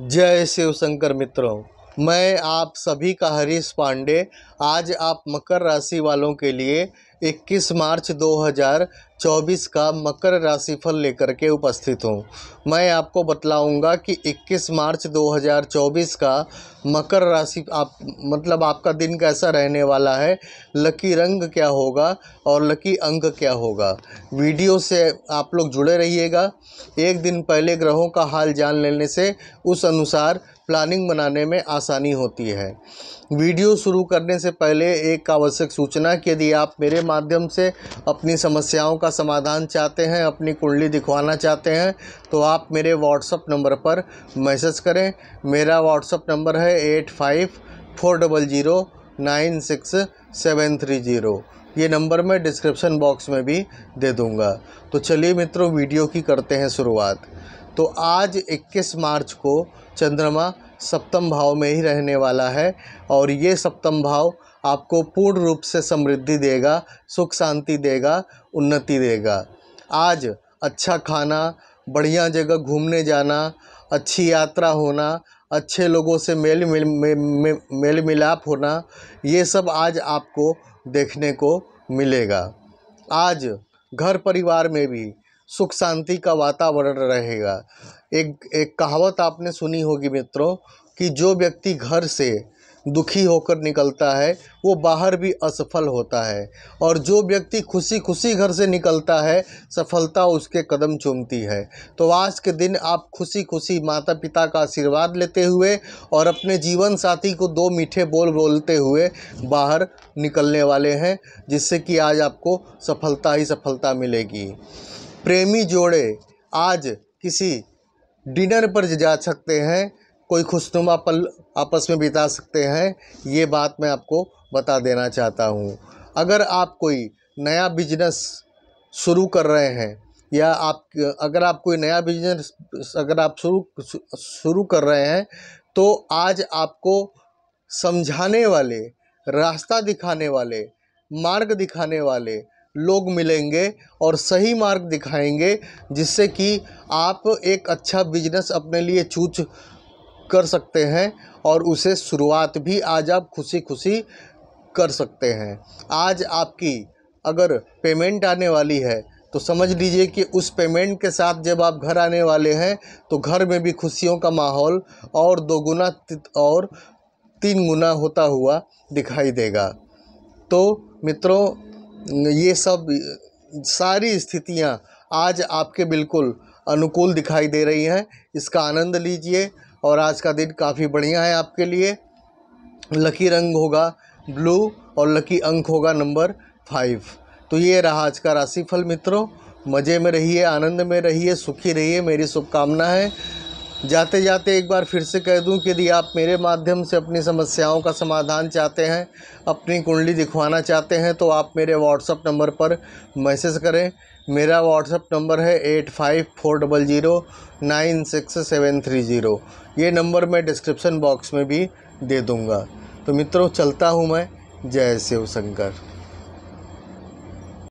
जय शिव शंकर मित्रों मैं आप सभी का हरीश पांडे आज आप मकर राशि वालों के लिए 21 मार्च 2024 का मकर राशिफल लेकर के उपस्थित हूँ मैं आपको बतलाऊँगा कि 21 मार्च 2024 का मकर राशि आप मतलब आपका दिन कैसा रहने वाला है लकी रंग क्या होगा और लकी अंक क्या होगा वीडियो से आप लोग जुड़े रहिएगा एक दिन पहले ग्रहों का हाल जान लेने से उस अनुसार प्लानिंग बनाने में आसानी होती है वीडियो शुरू करने से पहले एक आवश्यक सूचना कि यदि आप मेरे माध्यम से अपनी समस्याओं का समाधान चाहते हैं अपनी कुंडली दिखवाना चाहते हैं तो आप मेरे व्हाट्सअप नंबर पर मैसेज करें मेरा व्हाट्सअप नंबर है eight five four double zero nine six seven three zero ये नंबर मैं डिस्क्रिप्शन बॉक्स में भी दे दूँगा तो चलिए मित्रों वीडियो की करते हैं शुरुआत तो आज 21 मार्च को चंद्रमा सप्तम भाव में ही रहने वाला है और ये सप्तम भाव आपको पूर्ण रूप से समृद्धि देगा सुख शांति देगा उन्नति देगा आज अच्छा खाना बढ़िया जगह घूमने जाना अच्छी यात्रा होना अच्छे लोगों से मेल मिल मे, मेल मिलाप होना ये सब आज आपको देखने को मिलेगा आज घर परिवार में भी सुख शांति का वातावरण रहेगा एक एक कहावत आपने सुनी होगी मित्रों कि जो व्यक्ति घर से दुखी होकर निकलता है वो बाहर भी असफल होता है और जो व्यक्ति खुशी खुशी घर से निकलता है सफलता उसके कदम चूमती है तो आज के दिन आप खुशी खुशी माता पिता का आशीर्वाद लेते हुए और अपने जीवन साथी को दो मीठे बोल बोलते हुए बाहर निकलने वाले हैं जिससे कि आज आपको सफलता ही सफलता मिलेगी प्रेमी जोड़े आज किसी डिनर पर जा सकते हैं कोई खुशनुमा पल आपस में बिता सकते हैं ये बात मैं आपको बता देना चाहता हूँ अगर आप कोई नया बिजनेस शुरू कर रहे हैं या आप अगर आप कोई नया बिजनेस अगर आप शुरू शुरू कर रहे हैं तो आज आपको समझाने वाले रास्ता दिखाने वाले मार्ग दिखाने वाले लोग मिलेंगे और सही मार्ग दिखाएंगे जिससे कि आप एक अच्छा बिजनेस अपने लिए चूज कर सकते हैं और उसे शुरुआत भी आज आप खुशी खुशी कर सकते हैं आज आपकी अगर पेमेंट आने वाली है तो समझ लीजिए कि उस पेमेंट के साथ जब आप घर आने वाले हैं तो घर में भी खुशियों का माहौल और दोगुना और तीन गुना होता हुआ दिखाई देगा तो मित्रों ये सब सारी स्थितियाँ आज आपके बिल्कुल अनुकूल दिखाई दे रही हैं इसका आनंद लीजिए और आज का दिन काफ़ी बढ़िया है आपके लिए लकी रंग होगा ब्लू और लकी अंक होगा नंबर फाइव तो ये रहा आज का राशिफल मित्रों मज़े में रहिए आनंद में रहिए सुखी रहिए मेरी शुभकामना है जाते जाते एक बार फिर से कह दूं कि यदि आप मेरे माध्यम से अपनी समस्याओं का समाधान चाहते हैं अपनी कुंडली दिखवाना चाहते हैं तो आप मेरे व्हाट्सअप नंबर पर मैसेज करें मेरा व्हाट्सअप नंबर है eight five four double zero nine six seven three zero ये नंबर मैं डिस्क्रिप्शन बॉक्स में भी दे दूँगा तो मित्रों चलता हूँ मैं जय शिव शंकर